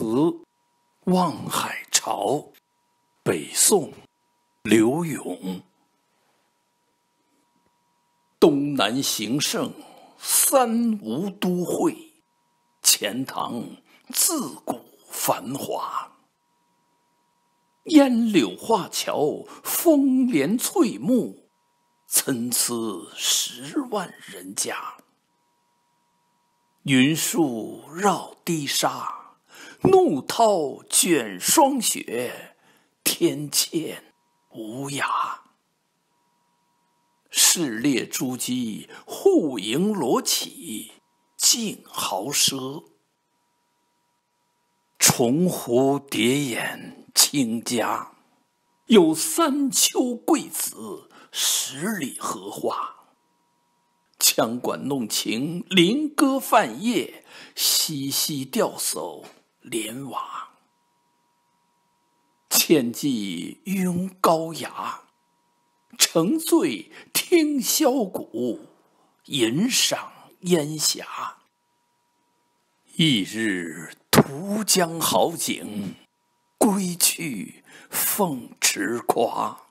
词《望海潮》，北宋，刘永。东南形胜，三吴都会，钱塘自古繁华。烟柳画桥，风帘翠幕，参差十万人家。云树绕堤沙。怒涛卷霜雪，天堑无涯。市列珠玑，户盈罗绮，竞豪奢。重湖叠眼清嘉，有三秋桂子，十里荷花。羌管弄晴，菱歌泛夜，嬉嬉钓叟。帘瓦，倩寄拥高牙，乘醉听箫鼓，吟赏烟霞。一日，图江好景，归去凤池夸。